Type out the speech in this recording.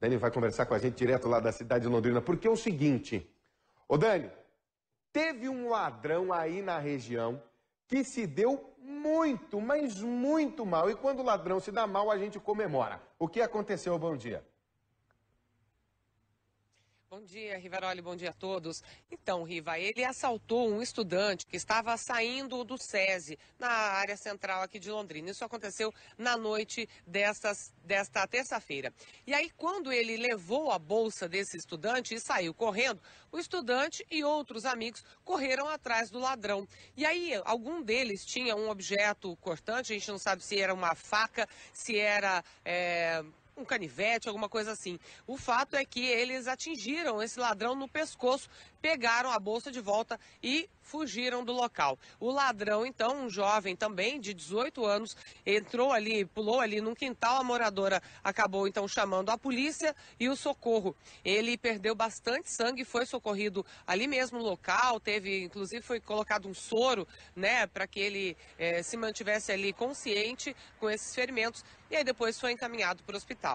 Dani vai conversar com a gente direto lá da cidade de Londrina, porque é o seguinte, ô Dani, teve um ladrão aí na região que se deu muito, mas muito mal. E quando o ladrão se dá mal, a gente comemora. O que aconteceu? Bom dia. Bom dia, Rivaroli, bom dia a todos. Então, Riva, ele assaltou um estudante que estava saindo do SESI, na área central aqui de Londrina. Isso aconteceu na noite desta terça-feira. E aí, quando ele levou a bolsa desse estudante e saiu correndo, o estudante e outros amigos correram atrás do ladrão. E aí, algum deles tinha um objeto cortante, a gente não sabe se era uma faca, se era. É um canivete, alguma coisa assim. O fato é que eles atingiram esse ladrão no pescoço, pegaram a bolsa de volta e fugiram do local. O ladrão, então, um jovem também de 18 anos, entrou ali, pulou ali num quintal, a moradora acabou então chamando a polícia e o socorro. Ele perdeu bastante sangue, foi socorrido ali mesmo no local, teve, inclusive, foi colocado um soro, né, para que ele eh, se mantivesse ali consciente com esses ferimentos e aí depois foi encaminhado para o hospital.